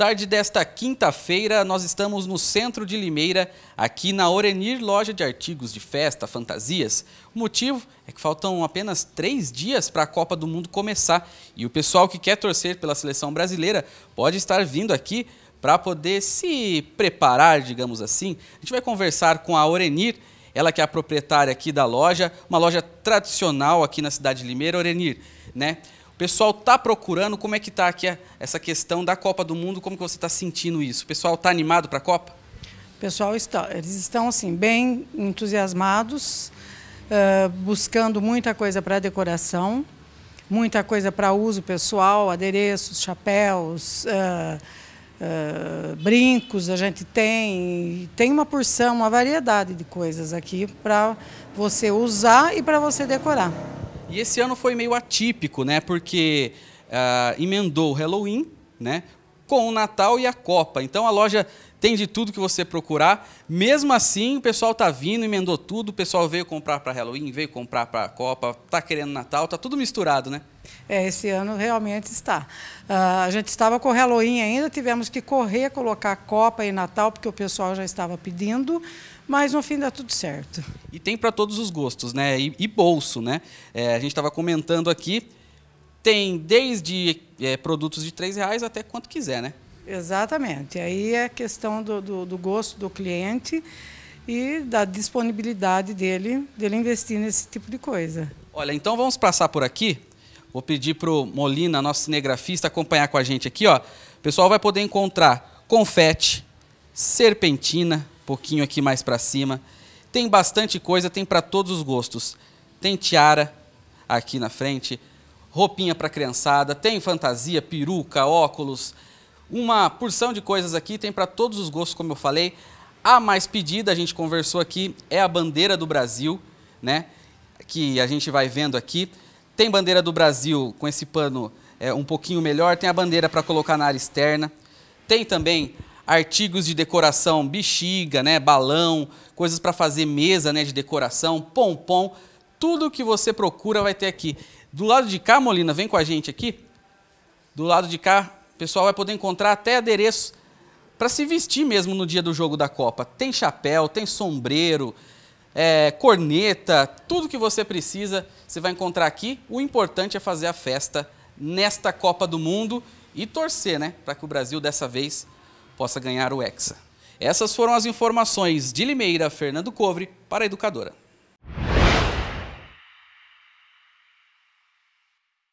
Tarde desta quinta-feira, nós estamos no centro de Limeira, aqui na Orenir Loja de Artigos de Festa, Fantasias. O motivo é que faltam apenas três dias para a Copa do Mundo começar e o pessoal que quer torcer pela seleção brasileira pode estar vindo aqui para poder se preparar, digamos assim. A gente vai conversar com a Orenir, ela que é a proprietária aqui da loja, uma loja tradicional aqui na cidade de Limeira. Orenir, né? pessoal tá procurando? Como é que tá aqui essa questão da Copa do Mundo? Como que você está sentindo isso? O pessoal tá animado para a Copa? O pessoal está, eles estão assim bem entusiasmados, uh, buscando muita coisa para decoração, muita coisa para uso pessoal, adereços, chapéus. Uh, Uh, brincos a gente tem, tem uma porção, uma variedade de coisas aqui para você usar e para você decorar. E esse ano foi meio atípico, né? Porque uh, emendou o Halloween, né? com o Natal e a Copa. Então a loja tem de tudo que você procurar. Mesmo assim, o pessoal tá vindo, emendou tudo, o pessoal veio comprar para Halloween, veio comprar para a Copa, tá querendo Natal, tá tudo misturado, né? É, esse ano realmente está. Uh, a gente estava com Halloween ainda, tivemos que correr, colocar Copa e Natal, porque o pessoal já estava pedindo, mas no fim dá tudo certo. E tem para todos os gostos, né? E, e bolso, né? É, a gente estava comentando aqui, tem desde é, produtos de R$ reais até quanto quiser, né? Exatamente. Aí é questão do, do, do, gosto do cliente e da disponibilidade dele, dele investir nesse tipo de coisa. Olha, então vamos passar por aqui. Vou pedir para o Molina, nosso cinegrafista, acompanhar com a gente aqui. Ó. O pessoal vai poder encontrar confete, serpentina, um pouquinho aqui mais para cima. Tem bastante coisa, tem para todos os gostos. Tem tiara aqui na frente, roupinha para criançada, tem fantasia, peruca, óculos, uma porção de coisas aqui, tem para todos os gostos, como eu falei. A mais pedida, a gente conversou aqui, é a bandeira do Brasil, né? Que a gente vai vendo aqui. Tem bandeira do Brasil com esse pano é, um pouquinho melhor, tem a bandeira para colocar na área externa. Tem também artigos de decoração, bexiga, né, balão, coisas para fazer mesa, né, de decoração, pompom, tudo que você procura vai ter aqui. Do lado de cá, Molina, vem com a gente aqui. Do lado de cá, o pessoal vai poder encontrar até adereço para se vestir mesmo no dia do jogo da Copa. Tem chapéu, tem sombreiro, é, corneta, tudo que você precisa você vai encontrar aqui. O importante é fazer a festa nesta Copa do Mundo e torcer, né, para que o Brasil dessa vez possa ganhar o Hexa. Essas foram as informações de Limeira, Fernando Covre, para a Educadora.